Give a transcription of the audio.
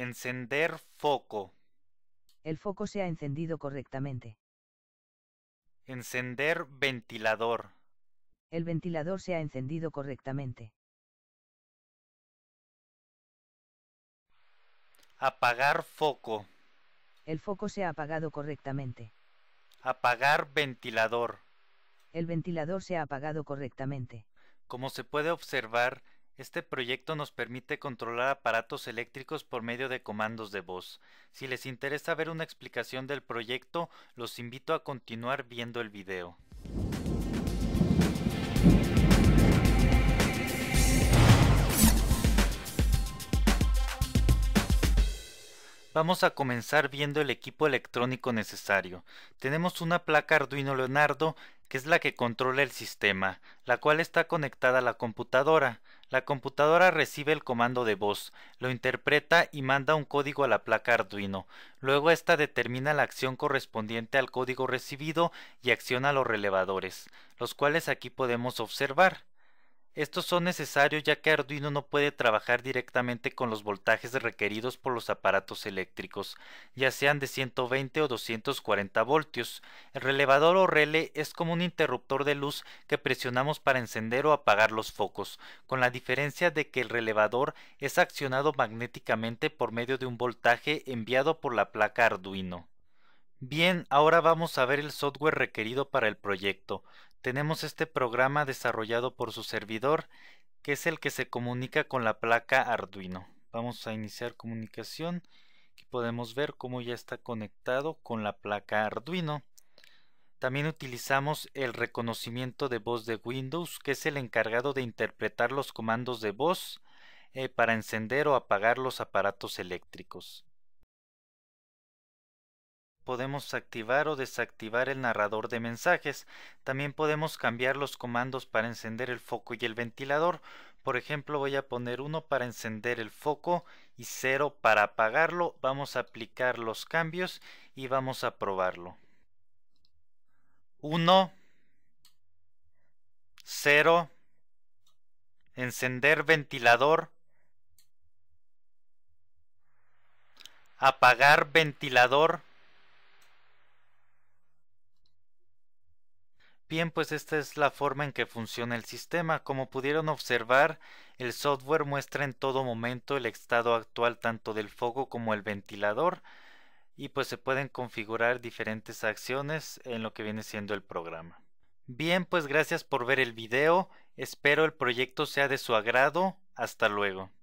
Encender foco. El foco se ha encendido correctamente. Encender ventilador. El ventilador se ha encendido correctamente. Apagar foco. El foco se ha apagado correctamente. Apagar ventilador. El ventilador se ha apagado correctamente. Como se puede observar, este proyecto nos permite controlar aparatos eléctricos por medio de comandos de voz. Si les interesa ver una explicación del proyecto, los invito a continuar viendo el video. Vamos a comenzar viendo el equipo electrónico necesario. Tenemos una placa Arduino Leonardo que es la que controla el sistema, la cual está conectada a la computadora. La computadora recibe el comando de voz, lo interpreta y manda un código a la placa Arduino. Luego esta determina la acción correspondiente al código recibido y acciona los relevadores, los cuales aquí podemos observar. Estos son necesarios ya que Arduino no puede trabajar directamente con los voltajes requeridos por los aparatos eléctricos, ya sean de 120 o 240 voltios. El relevador o relé es como un interruptor de luz que presionamos para encender o apagar los focos, con la diferencia de que el relevador es accionado magnéticamente por medio de un voltaje enviado por la placa Arduino. Bien, ahora vamos a ver el software requerido para el proyecto. Tenemos este programa desarrollado por su servidor, que es el que se comunica con la placa Arduino. Vamos a iniciar comunicación. y podemos ver cómo ya está conectado con la placa Arduino. También utilizamos el reconocimiento de voz de Windows, que es el encargado de interpretar los comandos de voz eh, para encender o apagar los aparatos eléctricos podemos activar o desactivar el narrador de mensajes. También podemos cambiar los comandos para encender el foco y el ventilador. Por ejemplo, voy a poner uno para encender el foco y 0 para apagarlo. Vamos a aplicar los cambios y vamos a probarlo. 1 0 encender ventilador apagar ventilador Bien, pues esta es la forma en que funciona el sistema. Como pudieron observar, el software muestra en todo momento el estado actual tanto del foco como el ventilador y pues se pueden configurar diferentes acciones en lo que viene siendo el programa. Bien, pues gracias por ver el video. Espero el proyecto sea de su agrado. Hasta luego.